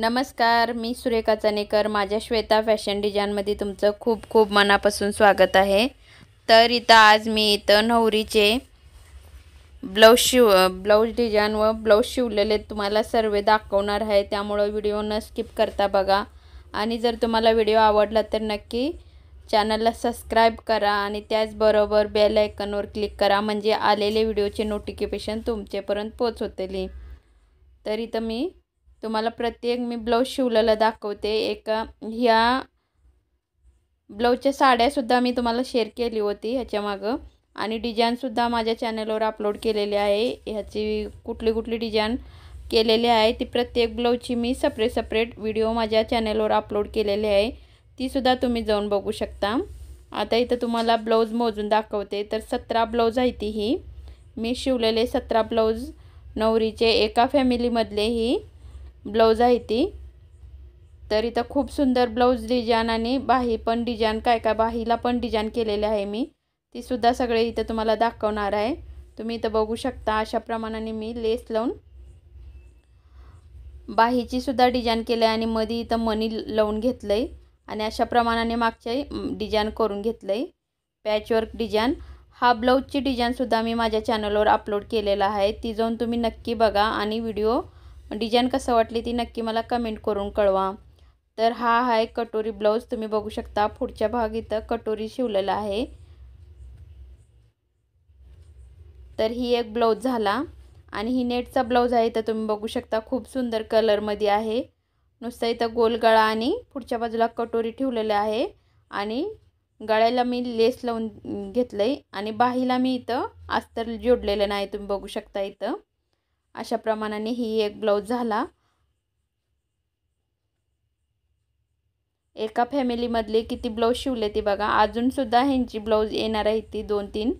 नमस्कार मी सुरेखा चनेकर माझ्या श्वेता फॅशन डिझाईनमध्ये तुमचं खूप खूप मनापासून स्वागत आहे तर इथं आज मी इथं नवरीचे ब्लाऊज शिव ब्लाऊज डिझाईन व ब्लाऊज शिवलेले तुम्हाला सर्व दाखवणार आहे त्यामुळं व्हिडिओ न स्किप करता बघा आणि जर तुम्हाला व्हिडिओ आवडला तर नक्की चॅनलला सबस्क्राईब करा आणि त्याचबरोबर बेल आयकनवर क्लिक करा म्हणजे आलेले व्हिडिओचे नोटिफिकेशन तुमच्यापर्यंत पोचवतील तर इथं मी तुम्हाला प्रत्येक मी ब्लाऊज शिवलेला दाखवते एक ह्या ब्लाऊजच्या साड्यासुद्धा मी तुम्हाला शेअर केली होती ह्याच्यामागं आणि डिझाईनसुद्धा माझ्या चॅनलवर अपलोड केलेली आहे ह्याची कुठली कुठली डिझाईन केलेली आहे ती प्रत्येक ब्लाऊजची मी सपरेट सपरेट व्हिडिओ माझ्या चॅनलवर अपलोड केलेली आहे तीसुद्धा तुम्ही जाऊन बघू शकता आता इथं तुम्हाला ब्लाऊज मोजून दाखवते तर सतरा ब्लाऊज आहे ती ही मी शिवलेले सतरा ब्लाऊज नवरीचे एका फॅमिलीमधले ही ब्लाऊज आहे ती तर इथं खूप सुंदर ब्लाऊज डिझाईन आणि बाही पण डिजाईन काय काय बाहीला पण डिझाईन केलेले आहे मी तीसुद्धा सगळे इथं तुम्हाला दाखवणार आहे तुम्ही इथं बघू शकता अशा प्रमाणाने मी लेस लावून बाहीची सुद्धा डिझाईन केलं आहे आणि मध्ये इथं मनी लावून घेतलं आहे आणि अशा प्रमाणाने मागच्याही डिझाईन करून घेतलं आहे पॅचवर्क डिजाईन हा ब्लाऊजची डिझाईनसुद्धा मी माझ्या चॅनलवर अपलोड केलेला आहे ती जाऊन तुम्ही नक्की बघा आणि व्हिडिओ डिझाईन कसं वाटली ती नक्की मला कमेंट करून कळवा तर हा आहे कटोरी ब्लाऊज तुम्ही बघू शकता पुढच्या भाग इथं कटोरी शिवलेला आहे तर ही एक ब्लाऊज झाला आणि ही नेटचा ब्लाऊज आहे तर तुम्ही बघू शकता खूप सुंदर कलरमध्ये आहे नुसता इथं गोल गळा आणि पुढच्या बाजूला कटोरी ठेवलेलं आहे आणि गळ्याला मी लेस लावून घेतलं आहे आणि बाहीला मी इथं अस्तर जोडलेलं नाही तुम्ही बघू शकता इथं अशा प्रमाणाने ही एक ब्लाऊज झाला एका फॅमिलीमधले किती ब्लाऊज शिवले ती बघा अजूनसुद्धा ह्यांची ब्लाऊज येणार आहे ती दोन तीन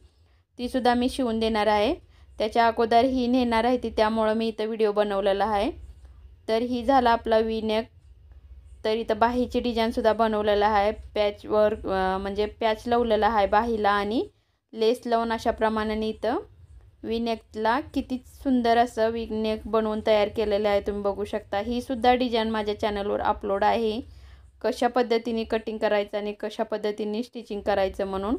तीसुद्धा मी शिवून देणार आहे त्याच्या अगोदर ही नेणार आहे ती त्यामुळं मी इथं व्हिडिओ बनवलेला आहे तर ही झाला आपला विनेक तर इथं बाहीची डिझाईनसुद्धा बनवलेला आहे पॅचवर म्हणजे पॅच लावलेला आहे बाहीला आणि लेस लावून अशा प्रमाणाने इथं विनेकला किती सुंदर असं विनेक बनवून तयार केलेलं आहे तुम्ही बघू शकता ही सुद्धा डिझाईन माझ्या चॅनलवर अपलोड आहे कशा पद्धतीने कटिंग करायचं आणि कशा पद्धतीने स्टिचिंग करायचं म्हणून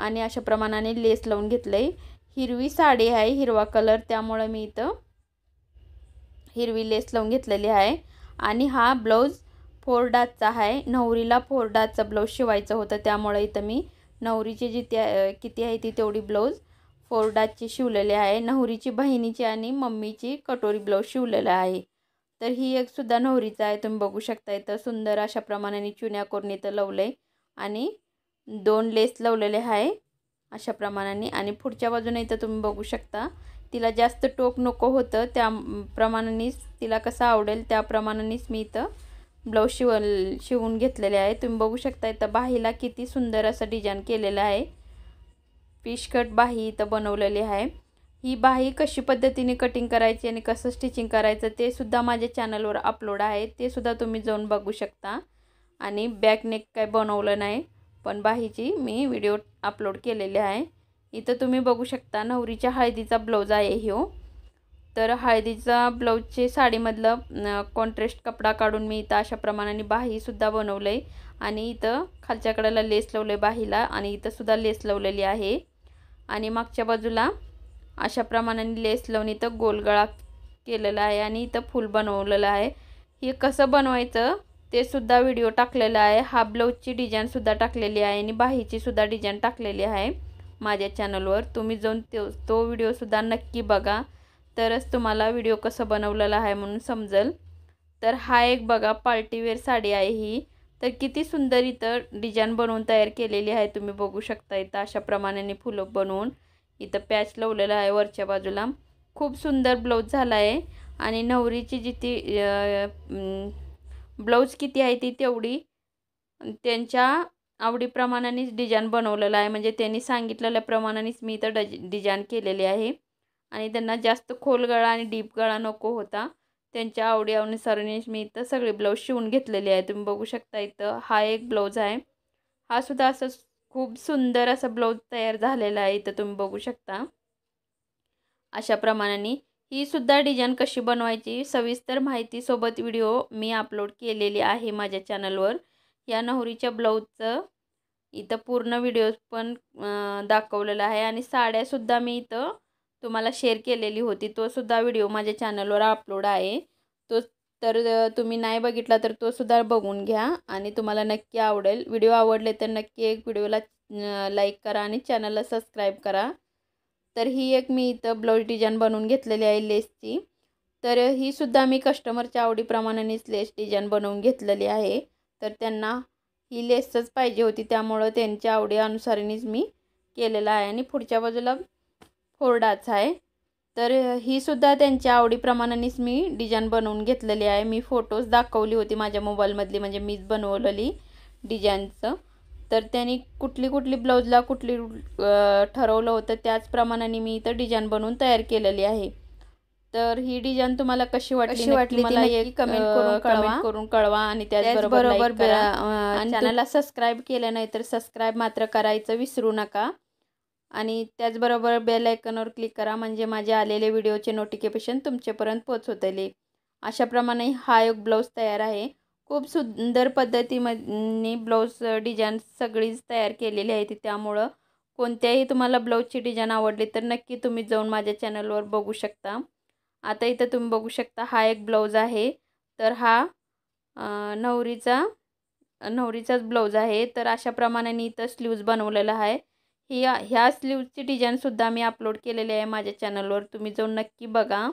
आणि अशा प्रमाणाने लेस लावून घेतलं आहे हिरवी साडी आहे हिरवा कलर त्यामुळं मी इथं हिरवी लेस लावून घेतलेली आहे आणि हा ब्लाऊज फोर डाचचा आहे नवरीला फोर डाचचा ब्लाऊज शिवायचं होतं त्यामुळे इथं मी नवरीची जिथे किती आहे ती तेवढी ब्लाऊज कोरडाची शिवलेली आहे नवरीची बहिणीची आणि मम्मीची कटोरी ब्लाऊज शिवलेला आहे तर ही एक सुद्धा नवरीचा आहे तुम्ही बघू शकता इथं सुंदर अशा प्रमाणाने चुन्या कोरणी इथं लावलं आहे आणि दोन लेस लावलेले आहे अशा प्रमाणाने आणि पुढच्या बाजूने इथं तुम्ही बघू शकता तिला जास्त टोक नको होतं त्या प्रमाणानेच तिला कसं आवडेल त्या मी इथं ब्लाऊज शिवल शिवून घेतलेले आहे तुम्ही बघू शकता इथं बाहीला किती सुंदर असं डिझाईन केलेलं आहे फिश कट बाही इथं बनवलेली आहे ही बाही कशी पद्धतीने कटिंग करायची आणि कसं स्टिचिंग करायचं ते सुद्धा माझ्या चॅनलवर अपलोड आहे ते सुद्धा तुम्ही जाऊन बघू शकता आणि बॅकनेक काय बनवलं नाही पण बाहीची मी व्हिडिओ अपलोड केलेली आहे इथं तुम्ही बघू शकता नवरीच्या हळदीचा ब्लाऊज आहे हो तर हळदीचा ब्लाऊजचे साडीमधलं कॉन्ट्रेस्ट कपडा काढून मी इथं अशा प्रमाणाने बाहीसुद्धा बनवलं आहे आणि इथं खालच्याकडेला लेस लावलं आहे बाहीला आणि इथंसुद्धा लेस लावलेली आहे आणि मागच्या बाजूला अशा प्रमाणाने लेस लावून इथं गोलगळा केलेला आहे आणि इथं फूल बनवलेलं आहे हे कसं बनवायचं ते सुद्धा व्हिडिओ टाकलेला आहे हा ब्लाऊजची डिझाईनसुद्धा टाकलेली आहे आणि बाहीची सुद्धा डिझाईन टाकलेली आहे माझ्या चॅनलवर तुम्ही जाऊन तो तो व्हिडिओसुद्धा नक्की बघा तरच तुम्हाला व्हिडिओ कसं बनवलेला आहे म्हणून समजेल तर हा एक बघा पार्टीवेअर साडी आहे ही तर किती सुंदर इथं डिझाईन बनवून तयार केलेली आहे तुम्ही बघू शकता इथं अशा प्रमाणाने फुलं बनवून इथं पॅच लावलेलं आहे वरच्या बाजूला खूप सुंदर ब्लाऊज झाला आहे आणि नवरीची जिथे ब्लाऊज किती आहे ती तेवढी त्यांच्या आवडीप्रमाणानेच डिझाईन बनवलेलं आहे म्हणजे त्यांनी सांगितलेल्या प्रमाणानेच मी इथं डज डिझाईन केलेली आहे आणि त्यांना जास्त खोल गळा आणि डीप गळा नको होता त्यांच्या आवडीअनुसारने मी इथं सगळे ब्लाऊज शिवून घेतलेले आहे तुम्ही बघू शकता इथं हा एक ब्लाऊज आहे हा सुद्धा असं खूप सुंदर असा ब्लाऊज तयार झालेला आहे इथं तुम्ही बघू शकता अशा प्रमाणाने ही सुद्धा डिझाईन कशी बनवायची सविस्तर माहितीसोबत व्हिडिओ मी अपलोड केलेली आहे माझ्या चॅनलवर या नवरीच्या ब्लाऊजचं इथं पूर्ण व्हिडिओ पण दाखवलेला आहे आणि साड्यासुद्धा मी इथं तुम्हाला शेअर केलेली होती तोसुद्धा व्हिडिओ माझ्या चॅनलवर अपलोड आहे तो तर तुम्ही नाही बघितला तर तोसुद्धा बघून घ्या आणि तुम्हाला नक्की आवडेल व्हिडिओ आवडले तर नक्की एक व्हिडिओला लाईक करा आणि चॅनलला सबस्क्राईब करा तर ही एक मी इथं ब्लाऊज डिझाईन बनवून घेतलेली आहे लेसची तर ही सुद्धा मी कस्टमरच्या आवडीप्रमाणेच लेस डिझाईन बनवून घेतलेली आहे तर त्यांना ही लेसच पाहिजे होती त्यामुळं त्यांच्या आवडीअनुसारनेच मी केलेला आहे आणि पुढच्या बाजूला कोरडाच आहे तर ही सुद्धा त्यांच्या आवडीप्रमाणेच मी डिझाईन बनवून घेतलेली आहे मी फोटोज दाखवली होती माझ्या मोबाईलमधली म्हणजे मीच बनवलेली डिझाईनचं तर त्यांनी कुठली कुठली ब्लाऊजला कुठली ठरवलं होतं त्याचप्रमाणाने मी इथं डिझाईन बनवून तयार केलेली आहे तर ही डिझाईन तुम्हाला कशी वाटली वाटली मला एक कमेंट करून कमेंट करून कळवा आणि त्याचबरोबर चॅनलला सबस्क्राईब केलं नाही तर सबस्क्राईब मात्र करायचं विसरू नका आणि त्याचबरोबर बेल आयकनवर क्लिक करा म्हणजे माझे आलेले व्हिडिओचे नोटिफिकेशन तुमच्यापर्यंत पोचवतले अशाप्रमाणे हा एक ब्लाऊज तयार आहे खूप सुंदर पद्धतीमध्ये ब्लाऊज डिझाईन सगळीच तयार केलेली आहे ती त्यामुळं कोणत्याही तुम्हाला ब्लाऊजची डिझाईन आवडली तर नक्की तुम्ही जाऊन माझ्या चॅनलवर बघू शकता आता इथं तुम्ही बघू शकता हा एक ब्लाऊज आहे तर हा नवरीचा नवरीचाच ब्लाऊज आहे तर अशाप्रमाणे मी इथं स्लीव्ज बनवलेला आहे ही ह्या स्लीवची डिझाईनसुद्धा मी अपलोड केलेली आहे माझ्या चॅनलवर तुम्ही जाऊन नक्की बघा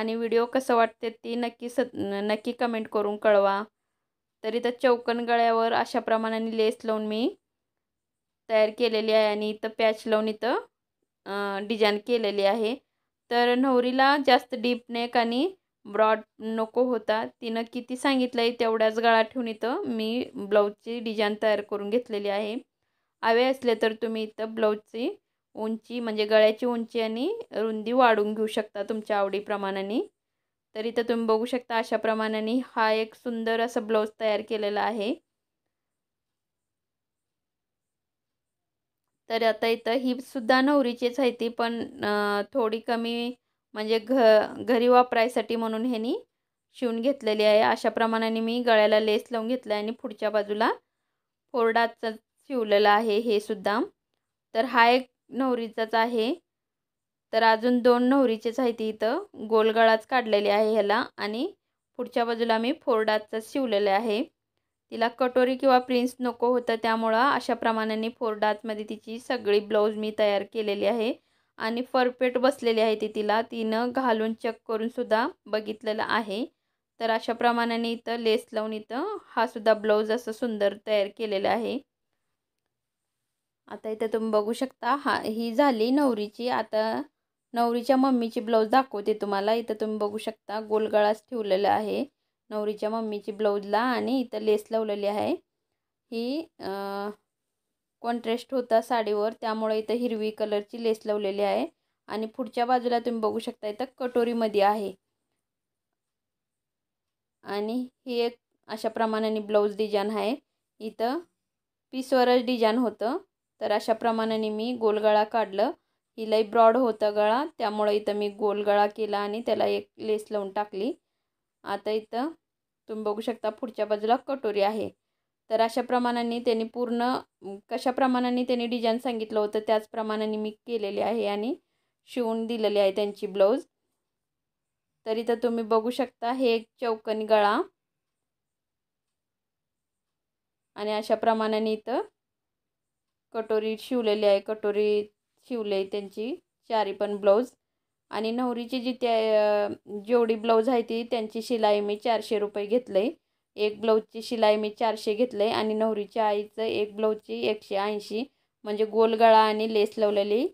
आणि व्हिडिओ कसं वाटते ती नक्की स नक्की कमेंट करून कळवा तरी तर चौकन गळ्यावर अशा प्रमाणाने लेस लावून मी तयार केलेली आहे आणि इथं पॅच लावून इथं डिझाईन केलेली आहे तर नवरीला जास्त डीप नेक आणि ब्रॉड नको होता तिनं किती सांगितलं आहे तेवढ्याच गळा ठेवून इथं मी ब्लाऊजची डिझाईन तयार करून घेतलेली आहे हवे असले तर तुम्ही इथं ब्लाऊजची उंची म्हणजे गळ्याची उंची आणि रुंदी वाढून घेऊ शकता तुमच्या आवडीप्रमाणाने तर इथं तुम्ही बघू शकता अशा हा एक सुंदर असा ब्लाऊज तयार केलेला आहे तर आता इथं ही सुद्धा नवरीचीच आहे ती पण थोडी कमी म्हणजे घ घरी वापरायसाठी म्हणून ह्यानी शिवून घेतलेली आहे अशा प्रमाणाने मी गळ्याला लेस लावून घेतला आणि पुढच्या बाजूला फोर्डाचं शिवलेलं आहे हे सुद्धा तर हा एक नवरीचाच आहे तर अजून दोन नवरीचेच आहेत इथं गोलगळाच काढलेले आहे ह्याला आणि पुढच्या बाजूला मी फोरडाचंच शिवलेले आहे तिला कटोरी किंवा प्रिन्स नको होतं त्यामुळं अशा प्रमाणाने फोरडाचमध्ये तिची सगळी ब्लाऊज मी तयार केलेली आहे आणि फरपेट बसलेली आहे ती तिला तिनं घालून चेक करूनसुद्धा बघितलेलं आहे तर अशा प्रमाणाने इथं लेस लावून इथं हा सुद्धा ब्लाऊज असं सुंदर तयार केलेला आहे आता इथं तुम्ही बघू शकता हा ही झाली नवरीची आता नवरीच्या मम्मीची ब्लाऊज दाखवते तुम्हाला इथं तुम्ही बघू शकता गोलगळाच ठेवलेला आहे नवरीच्या मम्मीची ब्लाऊजला आणि इथं लेस लावलेली आहे ही कॉन्ट्रेस्ट होता साडीवर त्यामुळे इथं हिरवी कलरची लेस लावलेली आहे आणि पुढच्या बाजूला तुम्ही बघू शकता इथं कटोरीमध्ये आहे आणि ही एक अशा प्रमाणाने ब्लाऊज डिझाईन आहे इथं पीसवरच डिझाईन होतं तर अशा प्रमाणाने मी गोलगळा काढलं ही लई ब्रॉड होता गळा त्यामुळे इथं मी गोलगळा केला आणि त्याला एक लेस लावून टाकली आता इथं तुम्ही बघू शकता पुढच्या बाजूला कटोरी आहे तर अशा प्रमाणाने त्यांनी पूर्ण कशा प्रमाणाने त्यांनी डिझाईन सांगितलं होतं त्याचप्रमाणाने मी केलेली आहे आणि शिवून दिलेली आहे त्यांची ब्लाऊज तर इथं तुम्ही बघू शकता हे एक चौकनी गळा आणि अशा प्रमाणाने इथं कटोरी शिवलेली आहे कटोरी शिवले त्यांची चारी पण ब्लाऊज आणि नवरीची जी त्या जेवढी ब्लाऊज आहे ती त्यांची शिलाई मी चारशे रुपये घेतले एक ब्लाऊजची शिलाई मी चारशे घेतले आणि नवरीच्या आईचं एक ब्लाऊजची एकशे ऐंशी म्हणजे गोलगळा आणि लेस लावलेली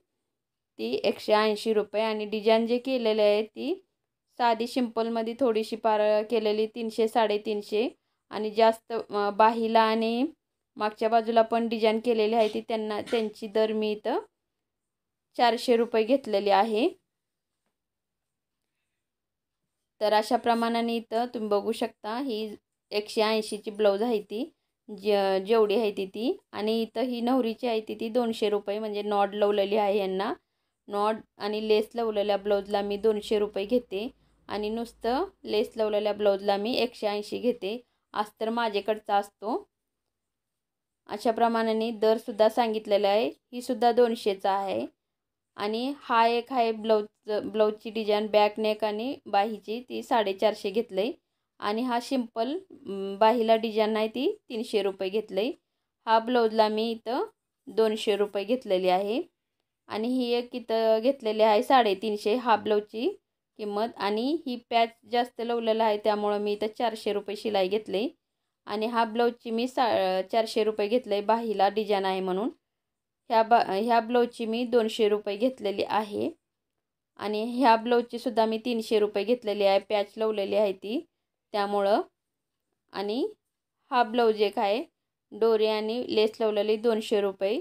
ती एकशे ऐंशी रुपये आणि डिझाईन जे केलेले आहे ती साधी सिम्पलमध्ये थोडीशी पार केलेली तीनशे साडेतीनशे आणि जास्त बाहीला आणि मागच्या बाजूला पण डिझाईन केलेली आहे ती त्यांना त्यांची दर मी इथं चारशे रुपये घेतलेली आहे तर अशा प्रमाणाने इथं तुम्ही बघू शकता ही एकशे ऐंशीची ब्लाऊज आहे ती ज जेवढी आहे ती ती आणि इथं ही नवरीची आहे ती ती दोनशे रुपये म्हणजे नॉड लावलेली आहे यांना नॉड आणि लेस लावलेल्या ब्लाऊजला मी दोनशे रुपये घेते आणि नुसतं लेस लावलेल्या ब्लाऊजला मी एकशे ऐंशी घेते आज तर माझ्याकडचा असतो अशा प्रमाणाने दरसुद्धा सांगितलेला आहे ही सुद्धा दोनशेचा आहे आणि हा एक आहे ब्लाऊज ब्लाऊजची डिझाईन बॅक नेक आणि बाहीची ती साडेचारशे घेतली आणि हा सिंपल बाहीला डिझाईन आहे ती तीनशे रुपये घेतलं आहे हा ब्लाऊजला मी इथं दोनशे रुपये घेतलेली आहे आणि ही एक इथं घेतलेली आहे साडेतीनशे हा ब्लाऊजची किंमत आणि ही पॅच जास्त लावलेला आहे त्यामुळं मी इथं चारशे रुपये शिलाई घेतली आणि हा ब्लाऊजची मी सा चारशे रुपये घेतलं आहे बाहीला डिझाईन आहे म्हणून ह्या बा ह्या ब्लाऊजची मी दोनशे रुपये घेतलेली आहे आणि ह्या ब्लाऊजची सुद्धा मी तीनशे रुपये घेतलेली आहे पॅच लावलेली आहे ती त्यामुळं आणि हा ब्लाऊज एक आहे डोरी आणि लेस लावलेली दोनशे रुपये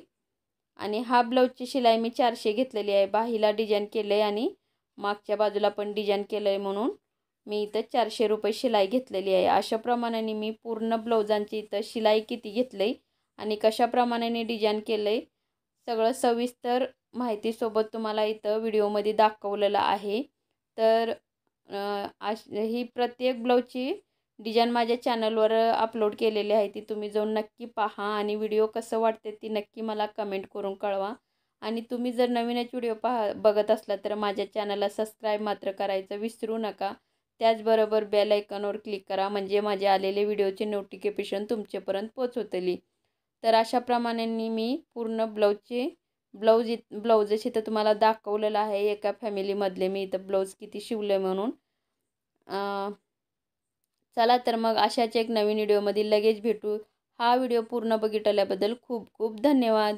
आणि हा ब्लाऊजची शिलाई मी चारशे घेतलेली आहे बाहीला डिझाईन केलं आहे आणि मागच्या बाजूला पण डिझाईन केलं आहे म्हणून मी इथं चारशे रुपये शिलाई घेतलेली आहे अशा प्रमाणाने मी पूर्ण ब्लाउजांची इथं शिलाई किती घेतली आणि कशाप्रमाणाने डिझाईन केलं आहे सगळं सविस्तर माहितीसोबत तुम्हाला इथं व्हिडिओमध्ये दाखवलेलं आहे तर अश ही प्रत्येक ब्लाऊजची डिझाईन माझ्या चॅनलवर अपलोड केलेली आहे ती तुम्ही जाऊन नक्की पहा आणि व्हिडिओ कसं वाटते ती नक्की मला कमेंट करून कळवा आणि तुम्ही जर नवीनच व्हिडिओ पाहा बघत असला तर माझ्या चॅनलला सबस्क्राईब मात्र करायचं विसरू नका त्याचबरोबर बेल आयकॉनवर क्लिक करा म्हणजे माझे आलेले व्हिडिओचे नोटिफिकेशन तुमच्यापर्यंत पोचवतली तर अशाप्रमाणे मी पूर्ण ब्लाऊजचे ब्लाऊज इत असे तर तुम्हाला दाखवलेलं आहे एका फॅमिलीमधले मी इथं ब्लाऊज किती शिवले म्हणून चला तर मग अशाच एक नवीन व्हिडिओमध्ये लगेच भेटू हा व्हिडिओ पूर्ण बघितल्याबद्दल खूप खूप धन्यवाद